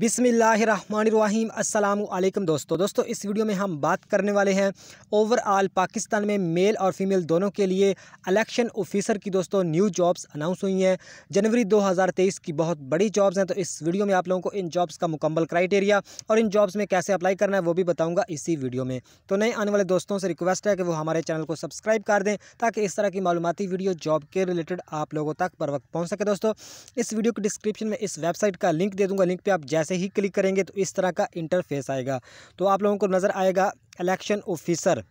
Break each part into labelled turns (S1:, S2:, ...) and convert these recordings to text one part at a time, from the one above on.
S1: बिसमीम् अल्लाम दोस्तों दोस्तों इस वीडियो में हम बात करने वाले हैं ओवरऑल पाकिस्तान में मेल और फीमेल दोनों के लिए इलेक्शन ऑफिसर की दोस्तों न्यू जॉब्स अनाउंस हुई हैं जनवरी 2023 की बहुत बड़ी जॉब्स हैं तो इस वीडियो में आप लोगों को इन जॉब्स का मुकम्मल क्राइटेरिया और इन जॉब्स में कैसे अप्लाई करना है वो भी बताऊँगा इसी वीडियो में तो नए आने वाले दोस्तों से रिक्वेस्ट है कि वो हमारे चैनल को सब्सक्राइब कर दें ताकि इस तरह की मालूमती वीडियो जॉब के रिलेटेड आप लोगों तक पर वक्त पहुँच सके दोस्तों इस वीडियो के डिस्क्रिप्शन में इस वेबसाइट का लिंक दे दूँगा लिंक पर आप जैसे जैसे ही क्लिक करेंगे तो इस तरह का इंटरफेस आएगा तो आप लोगों को नज़र आएगा इलेक्शन ऑफिसर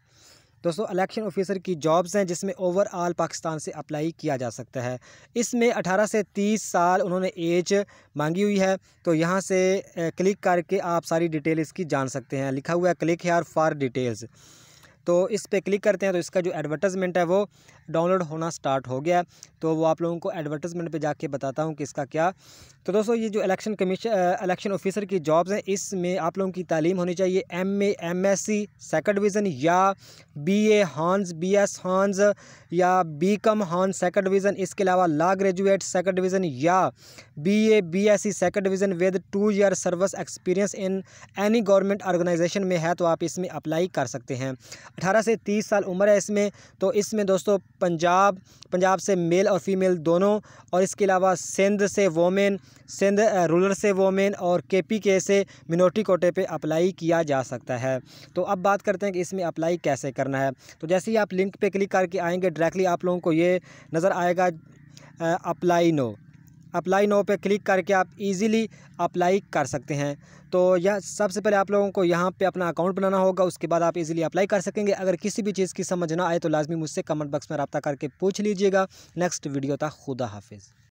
S1: दोस्तों इलेक्शन ऑफिसर की जॉब्स हैं जिसमें ओवरऑल पाकिस्तान से अप्लाई किया जा सकता है इसमें 18 से 30 साल उन्होंने एज मांगी हुई है तो यहां से क्लिक करके आप सारी डिटेल इसकी जान सकते हैं लिखा हुआ है क्लिक हेयर फॉर डिटेल्स तो इस पर क्लिक करते हैं तो इसका जो एडवर्टाइजमेंट है वो डाउनलोड होना स्टार्ट हो गया तो वो आप लोगों को एडवर्टाइजमेंट पे जाके बताता हूँ कि इसका क्या तो दोस्तों ये जो इलेक्शन कमीशन इलेक्शन ऑफिसर की जॉब्स हैं इसमें आप लोगों की तालीम होनी चाहिए M A M S C second division या B A hons B S hons या B com hons second division इसके अलावा ला ग्रेजुएट सेकेंड डिवीज़न या B A B S C second division with two year service experience in any government organisation में है तो आप इसमें apply कर सकते हैं अठारह से तीस साल उम्र है इसमें तो इसमें दोस्तों पंजाब पंजाब से मेल और फीमेल दोनों और इसके अलावा सिंध से वोमेन सिंध रूरल से वोमेन और के पी के से मिनोटी कोटे पे अप्लाई किया जा सकता है तो अब बात करते हैं कि इसमें अप्लाई कैसे करना है तो जैसे ही आप लिंक पे क्लिक करके आएंगे डायरेक्टली आप लोगों को ये नज़र आएगा अप्लाई नो अप्लाई नो पे क्लिक करके आप इजीली अप्लाई कर सकते हैं तो यह सबसे पहले आप लोगों को यहाँ पे अपना अकाउंट बनाना होगा उसके बाद आप इजीली अप्लाई कर सकेंगे अगर किसी भी चीज़ की समझ ना आए तो लाजमी मुझसे कमेंट बॉक्स में रब्ता करके पूछ लीजिएगा नेक्स्ट वीडियो था खुदा हाफिज़